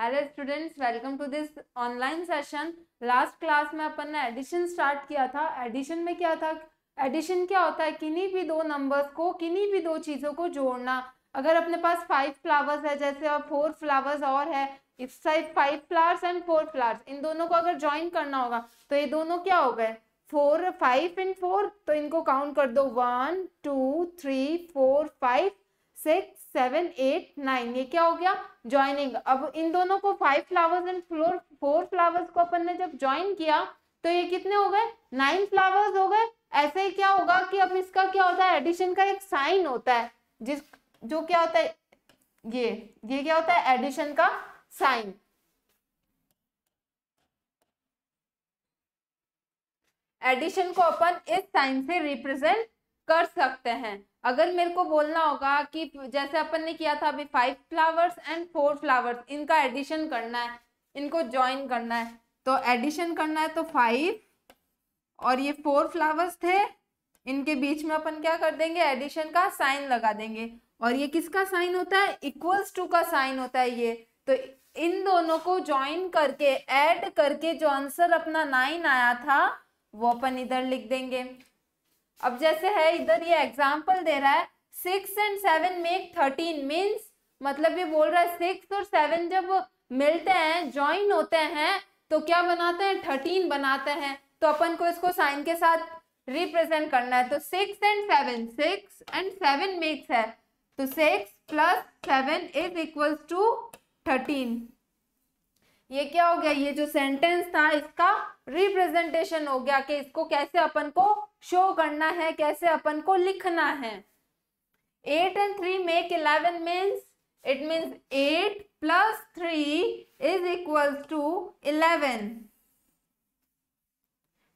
Hello students welcome to this online session last class में अपन ने एडिशन स्टार्ट किया था एडिशन में क्या था एडिशन क्या होता है किन्हीं भी दो नंबर्स को किन्हीं भी दो चीज़ों को जोड़ना अगर अपने पास फाइव फ्लावर्स है जैसे और फोर फ्लावर्स और है इफ side five flowers and four flowers इन दोनों को अगर ज्वाइन करना होगा तो ये दोनों क्या हो गए फोर फाइव एंड फोर तो इनको काउंट कर दो one two three four five six seven eight nine ये क्या हो गया ज्वाइनिंग अब इन दोनों को five flowers and floor four flowers को अपन ने जब ज्वाइन किया तो ये कितने हो गए नाइन फ्लावर्स हो गए ऐसे ही क्या होगा कि अब इसका क्या होता है एडिशन का एक साइन होता है जिस जो क्या होता है ये ये क्या होता है एडिशन का साइन एडिशन को अपन इस साइन से रिप्रेजेंट कर सकते हैं अगर मेरे को बोलना होगा कि जैसे अपन ने किया था अभी five flowers and four flowers इनका एडिशन करना है इनको ज्वाइन करना है तो एडिशन करना है तो फाइव और ये फोर फ्लावर्स थे इनके बीच में अपन क्या कर देंगे एडिशन का साइन लगा देंगे और ये किसका साइन होता है इक्वल्स टू का साइन होता है ये तो इन दोनों को ज्वाइन करके ऐड करके जो आंसर अपना नाइन आया था वो अपन इधर लिख देंगे अब जैसे है इधर ये एग्जाम्पल दे रहा है six and seven make thirteen means मतलब ये बोल रहा है सिक्स और सेवन जब मिलते हैं ज्वाइन होते हैं तो क्या बनाते हैं थर्टीन बनाते हैं तो अपन को इसको साइन के साथ रिप्रेजेंट करना है तो six and seven six and seven makes है तो six plus seven is equal to thirteen ये क्या हो गया ये जो सेंटेंस था इसका रिप्रेजेंटेशन हो गया कि इसको कैसे अपन को शो करना है कैसे अपन को लिखना है eight and three make eleven means it means eight plus three is equal to eleven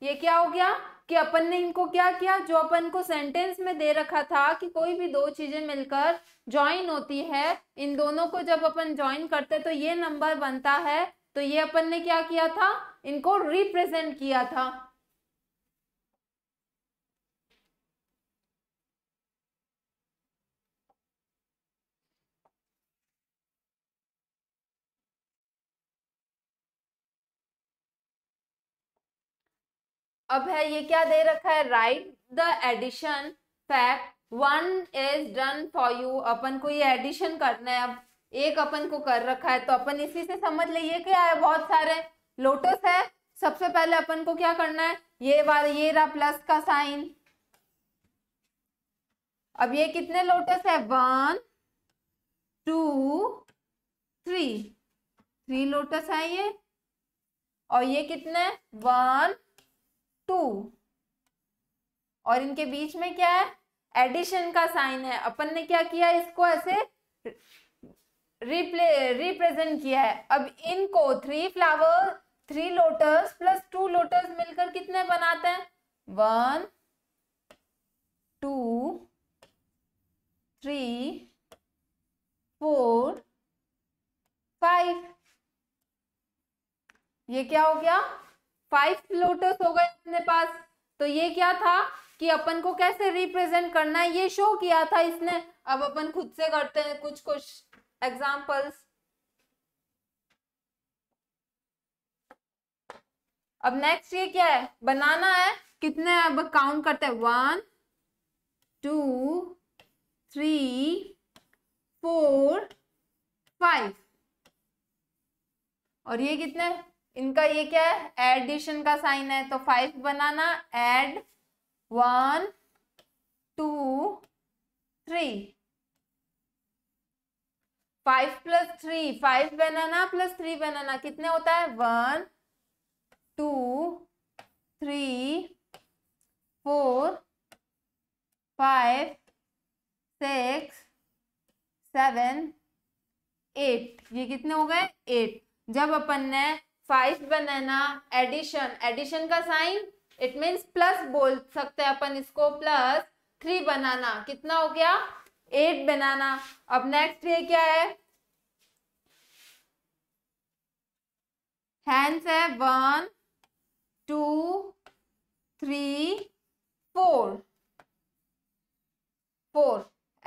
ये क्या हो गया कि अपन ने इनको क्या किया जो अपन को सेंटेंस में दे रखा था कि कोई भी दो चीजें मिलकर ज्वाइन होती है इन दोनों को जब अपन ज्वाइन करते तो ये नंबर बनता है तो ये अपन ने क्या किया था इनको रिप्रेजेंट किया था अब है ये क्या दे रखा है right the addition fact one is done for you अपन को ये एडिशन करना है अब एक अपन को कर रखा है तो अपन इसी से समझ लीजिए क्या है बहुत सारे लोटस है सबसे पहले अपन को क्या करना है ये वाला ये रहा प्लस का साइन अब ये कितने लोटस है one two three three lotus है ये और ये कितने वन टू और इनके बीच में क्या है एडिशन का साइन है अपन ने क्या किया इसको ऐसे रिप्ले रिप्रेजेंट किया है अब इनको three flower three lotus plus two lotus मिलकर कितने बनाते हैं one two three four five ये क्या हो गया फाइव लोटस हो गए अपने पास तो ये क्या था कि अपन को कैसे रिप्रेजेंट करना है ये शो किया था इसने अब अपन खुद से करते हैं कुछ कुछ एग्जाम्पल्स अब नेक्स्ट ये क्या है बनाना है कितने अब काउंट करते हैं one two three four five और ये कितने इनका ये क्या है एडिशन का साइन है तो five banana add one two three five plus three five banana plus three banana कितने होता है one two three four five six seven eight ये कितने हो गए एट जब अपन ने फाइव बनाना एडिशन एडिशन का साइन इट मीन्स प्लस बोल सकते हैं अपन इसको प्लस थ्री बनाना कितना हो गया एट बनाना अब नेक्स्ट ये क्या है हैंड्स है one two, three, four. Four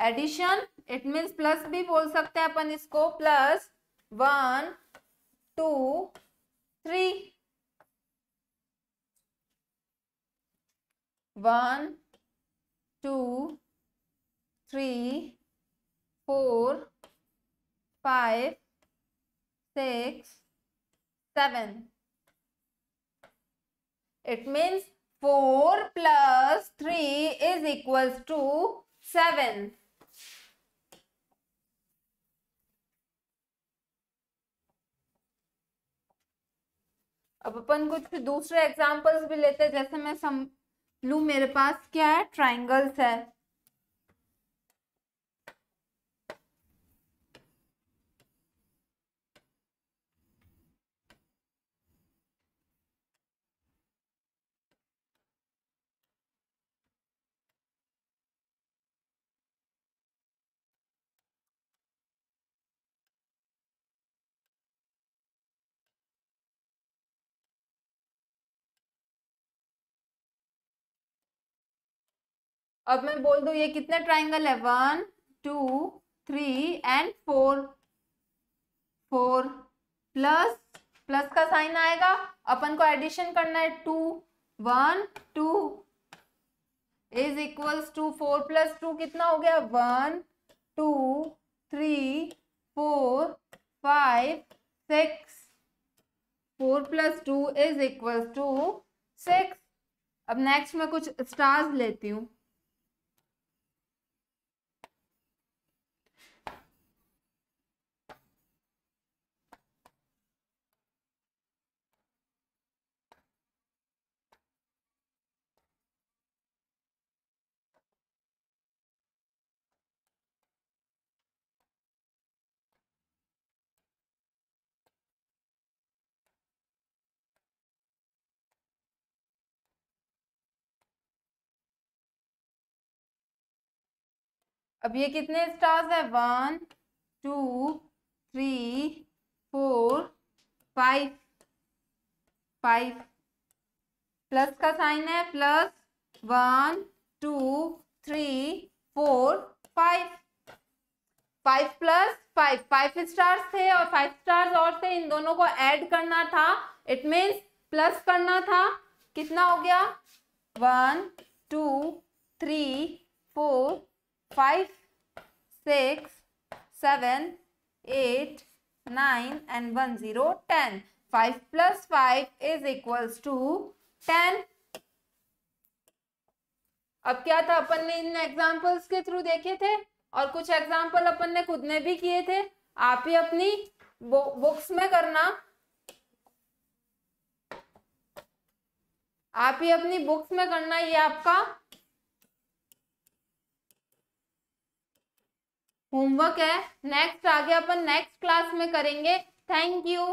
addition it means plus भी बोल सकते हैं अपन इसको plus one two three one two three four five six seven it means four plus three is equal to seven अब अपन कुछ दूसरे एग्जांपल्स भी लेते हैं जैसे मैं सम लू मेरे पास क्या है ट्राइंगल्स है अब मैं बोल दू ये कितने ट्राइंगल है one two three and four four plus plus का साइन आएगा अपन को एडिशन करना है two one two is equals to four plus two कितना हो गया one two three four five six four plus two is equals to six अब नेक्स्ट मैं कुछ स्टार्स लेती हूँ अब ये कितने स्टार्स है one two three four five five plus का साइन है plus one two three four five five plus five five stars थे और फाइव स्टार्स और थे इन दोनों को ऐड करना था इट मीन्स प्लस करना था कितना हो गया one two three four five six seven eight nine and one zero ten five plus five is equals to ten अब क्या था अपन ने इन एग्जाम्पल्स के थ्रू देखे थे और कुछ एग्जाम्पल अपन ने खुद ने भी किए थे आप ही अपनी बुक्स में करना आप ही अपनी बुक्स में करना ये आपका होमवर्क है नेक्स्ट आगे अपन नेक्स्ट क्लास में करेंगे थैंक यू